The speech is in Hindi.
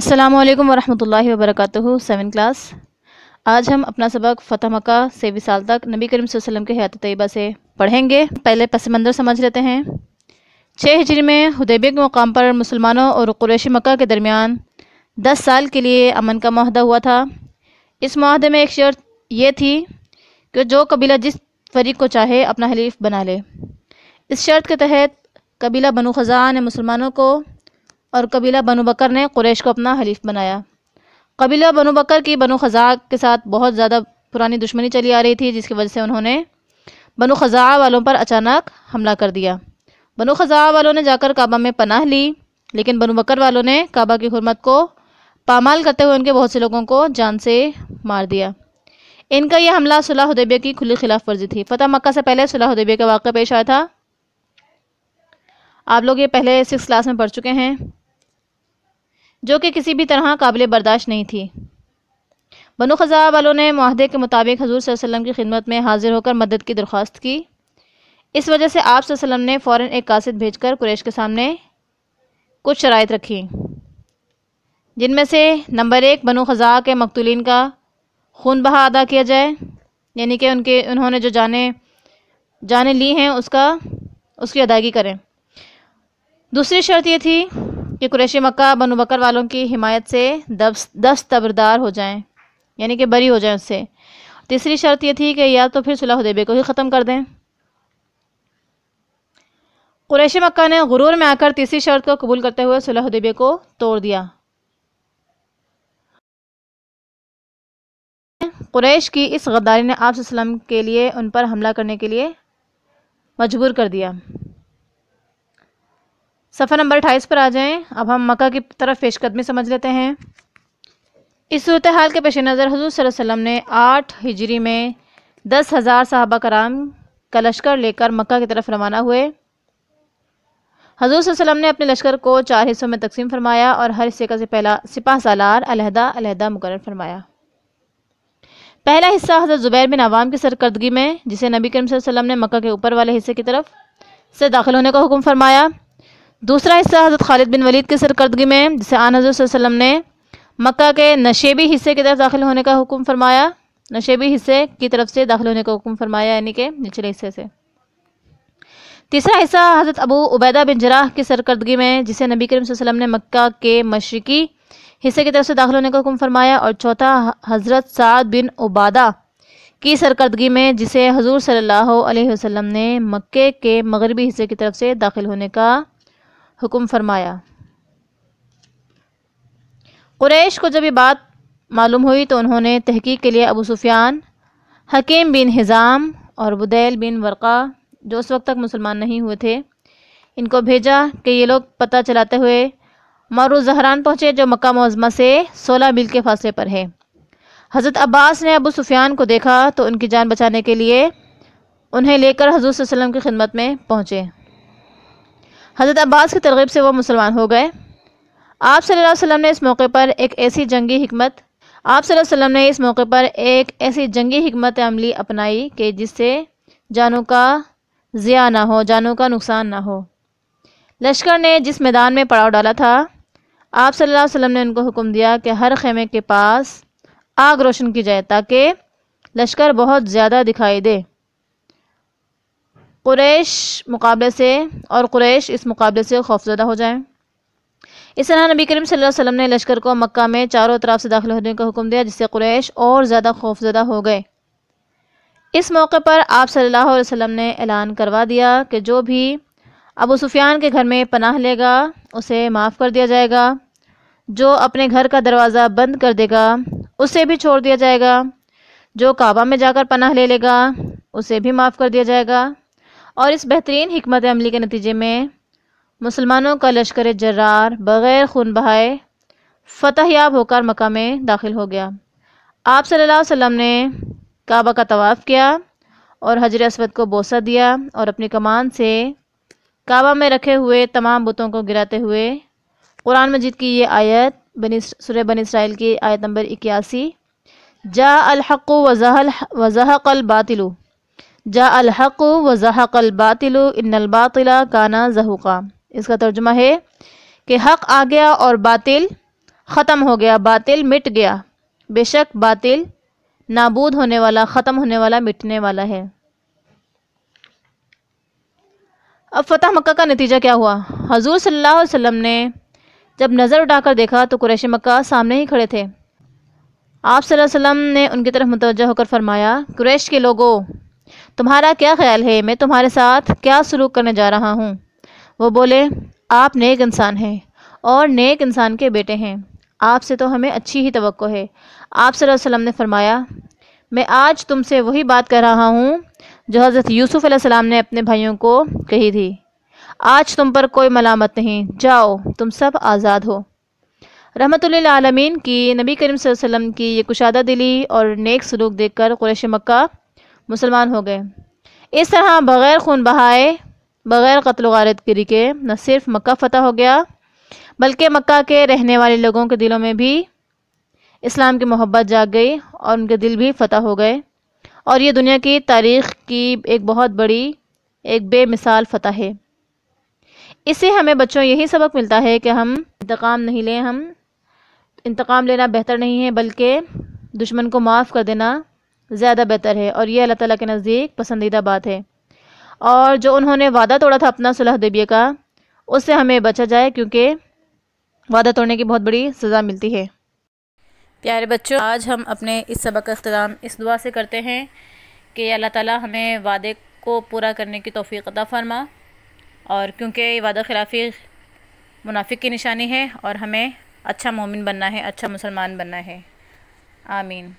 अस्सलाम वालेकुम वरहमतुल्लाहि वबरकatuह सेवन क्लास आज हम अपना सबक फ़तह मक्का से विसाल तक नबी करीम वसल्लम के हयात तयबा से पढ़ेंगे पहले पस मंज़र समझ लेते हैं छः हिजरी में हदैबिया के मुकाम पर मुसलमानों और कुरैश मक्का के दरमियान दस साल के लिए अमन का माहदा हुआ था इस माहदे में एक शर्त यह थी कि जो कबीला जिस फरीक को चाहे अपना हलीफ बना ले इस शर्त के तहत कबीला बनु खजा ने मुसलमानों को और कबीला बनु बकर ने कुरैश को अपना हलीफ बनाया कबीला बनु बकर की बनु खजा के साथ बहुत ज़्यादा पुरानी दुश्मनी चली आ रही थी जिसकी वजह से उन्होंने बनु खजा वालों पर अचानक हमला कर दिया बनु खजा वालों ने जाकर काबा में पनाह ली लेकिन बनु बकर वालों ने काबा की हरमत को पामाल करते हुए उनके बहुत से लोगों को जान से मार दिया इनका यह हमला सुलह हदबिया की खुली खिलाफ वर्जी थी फतेह मक्का से पहले सुलह हदबिया का वाक़ पेश आया था आप लोग ये पहले सिक्स क्लास में पढ़ चुके हैं जो कि किसी भी तरह काबिल बर्दाश्त नहीं थी बनु खजा वालों ने माहदे के मुताबिक हजूर सल्लम की खिदमत में हाजिर होकर मदद की दरख्वास्त की इस वजह से आप सल्लम ने फ़ौर एक कासद भेजकर कुरेश के सामने कुछ शराइ रखी जिनमें से नंबर एक बनु खजा के मकतूलिन का खून बहा अदा किया जाए यानी कि उनके उन्होंने जो जाने जाने ली हैं उसका उसकी अदायगी करें दूसरी शर्त ये थी कि कुरैश मक्का बनु बकर वालों की हिमायत से दस दस तबरदार हो जाएं यानी कि बरी हो जाएं उससे तीसरी शर्त ये थी कि या तो फिर सुलह हदेबे को ही ख़त्म कर दें कुरैश मक्का ने गुरूर में आकर तीसरी शर्त को कबूल करते हुए सुलह हदेबे को तोड़ दिया कुरैश की इस गद्दारी ने आप के लिए उन पर हमला करने के लिए मजबूर कर दिया सफ़र नंबर अट्ठाईस पर आ जाएं अब हम मक्का की तरफ पेशकदमी समझ लेते हैं इस सूरत हाल के पेश नज़र हजूर वसम ने आठ हिजरी में दस हज़ार साहबा कराम का लश्कर लेकर मक्का की तरफ रवाना हुए हजूर सल्लम ने अपने लश्कर को चार हिस्सों में तकसीम फरमाया और हर हिस्से का से पहला सिपाह सालार अलहदा अलहदा मुकर फरमाया पहला हिस्सा हज़रत ज़ुबैर बिन आवाम की सरकर्दगी में जिसे नबी करीम वसम ने मक्का के ऊपर वाले हिस्से की तरफ से दाखिल होने का हुक्म फरमाया दूसरा हिस्सा हज़रत खालिद बिन वलीद की सरकर्दगी में जिसे आन हज़रम ने मक्का के नशेबी हिस्से की तरफ दाखिल होने का हुक्म फरमाया नशेबी हिस्से की तरफ से दाखिल होने का हुक्म फरमाया यानी कि निचले हिस्से से तीसरा हिस्सा हज़रत अबू उबैदा बिन जराह की सरकर्दगी में जिसे नबी करीम वसल्लम ने मक्का के मशरकी हिस्से की तरफ से दाखिल होने का हुक्म फरमाया और चौथा हज़रत साद बिन उबादा की सरकर्दगी में जिसे हजूर सल्ला वसम ने मक्के के मगरबी हिस्से की तरफ से दाखिल होने का हुक्म फरमाया कुरैश को जब ये बात मालूम हुई तो उन्होंने तहकीक के लिए Abu Sufyan Hakim bin Hizam और बुदैल बिन वर्का जो उस वक्त तक मुसलमान नहीं हुए थे इनको भेजा कि ये लोग पता चलाते हुए मारू जहरान पहुँचे जो मक्का मौजमा से सोलह मील के फासले पर है हज़रत अब्बास ने अबू सुफियान को देखा तो उनकी जान बचाने के लिए उन्हें लेकर हजूर वसलम की खिदमत में पहुँचे हज़रत अब्बास की तरगीब से वो मुसलमान हो गए आप सल्लल्लाहु अलैहि वसल्लम ने इस मौके पर एक ऐसी जंगी हमत आप सल्लल्लाहु अलैहि वसल्लम ने इस मौके पर एक ऐसी जंगी हमत अमली अपनाई कि जिससे जानों का ज़िया ना हो जानों का नुकसान ना हो लश्कर ने जिस मैदान में पड़ाव डाला था आप सल्लल्लाहु अलैहि वसल्लम ने उनको हुक्म दिया कि हर खेमे के पास आग रोशन की जाए ताकि लश्कर बहुत ज़्यादा दिखाई दे कुरैश मुकाबले से और कुरैश इस मुकाबले से खौफजदा हो जाए इस तरह नबी करीम सल्लल्लाहु वसम वसल्लम ने लश्कर को मक्का में चारों तरफ से दाखिल होने का हुक्म दिया जिससे कुरैश और ज़्यादा खौफजदा हो गए इस मौके पर आप सल्लल्लाहु अलैहि वसल्लम ने ऐलान करवा दिया कि जो भी अबू सुफियान के घर में पनाह लेगा उसे माफ़ कर दिया जाएगा जो अपने घर का दरवाज़ा बंद कर देगा उसे भी छोड़ दिया जाएगा जो काबा में जाकर पनाह ले लेगा उसे भी माफ़ कर दिया जाएगा और इस बेहतरीन हमत अमली के नतीजे में मुसलमानों का लश्कर जर्रार बग़ैर खून बहाए फ़तह याब होकर मक्का में दाखिल हो गया आप सल्लल्लाहु अलैहि वसल्लम ने काबा का तवाफ़ किया और हजर असवद को बोसा दिया और अपनी कमान से काबा में रखे हुए तमाम बुतों को गिराते हुए कुरान मजीद की ये आयत बनी सुर बन इसराइल की आयत नंबर इक्यासी जा अलहक़ वज़ह कल बातिलू जा अलहक़ व जहाक़लबातिल इनबातिला काना जहूक़ा इसका तर्जुमा है कि हक़ आ गया और बातिल ख़त्म हो गया बातिल मिट गया बेशक बातिल नाबूद होने वाला ख़त्म होने वाला मिटने वाला है अब फतह मक्का का नतीजा क्या हुआ हजूर सल्लल्लाहु अलैहि वसल्लम ने जब नज़र उठाकर देखा तो कुरैश मक्का सामने ही खड़े थे आप सल्लल्लाहु अलैहि वसल्लम ने उनकी तरफ मुतवजह होकर फरमाया कुरैश के लोगों तुम्हारा क्या ख्याल है मैं तुम्हारे साथ क्या सलूक करने जा रहा हूँ वो बोले आप नेक इंसान हैं और नेक इंसान के बेटे हैं आपसे तो हमें अच्छी ही तो है आप सल्लम ने फरमाया मैं आज तुमसे वही बात कर रहा हूँ जो हज़रत यूसुफ़ सलाम ने अपने भाइयों को कही थी आज तुम पर कोई मलामत नहीं जाओ तुम सब आज़ाद हो रहमत आलमीन की नबी करीम वसल्लम की ये कुशादा दिली और नेक सलूक देखकर कुरैश मक्का मुसलमान हो गए इस तरह बग़ैर खून बहाए बग़ैर कत्ल वारत गिरी के न सिर्फ मक्का फ़तह हो गया बल्कि मक्का के रहने वाले लोगों के दिलों में भी इस्लाम की मोहब्बत जाग गई और उनके दिल भी फ़तह हो गए और ये दुनिया की तारीख़ की एक बहुत बड़ी एक बेमिसाल फ़तह है इससे हमें बच्चों यही सबक मिलता है कि हम इंतकाम नहीं लें हम इंतकाम लेना बेहतर नहीं है बल्कि दुश्मन को माफ़ कर देना ज़्यादा बेहतर है और यह अल्लाह ताला के नज़दीक पसंदीदा बात है और जो उन्होंने वादा तोड़ा था अपना सुलह दबिया का उससे हमें बचा जाए क्योंकि वादा तोड़ने की बहुत बड़ी सज़ा मिलती है प्यारे बच्चों आज हम अपने इस सबक का अख्ताम इस दुआ से करते हैं कि अल्लाह ताला हमें वादे को पूरा करने की तोफ़ी अदा फरमा और क्योंकि वादा खिलाफी मुनाफिक की निशानी है और हमें अच्छा मोमिन बनना है अच्छा मुसलमान बनना है आमीन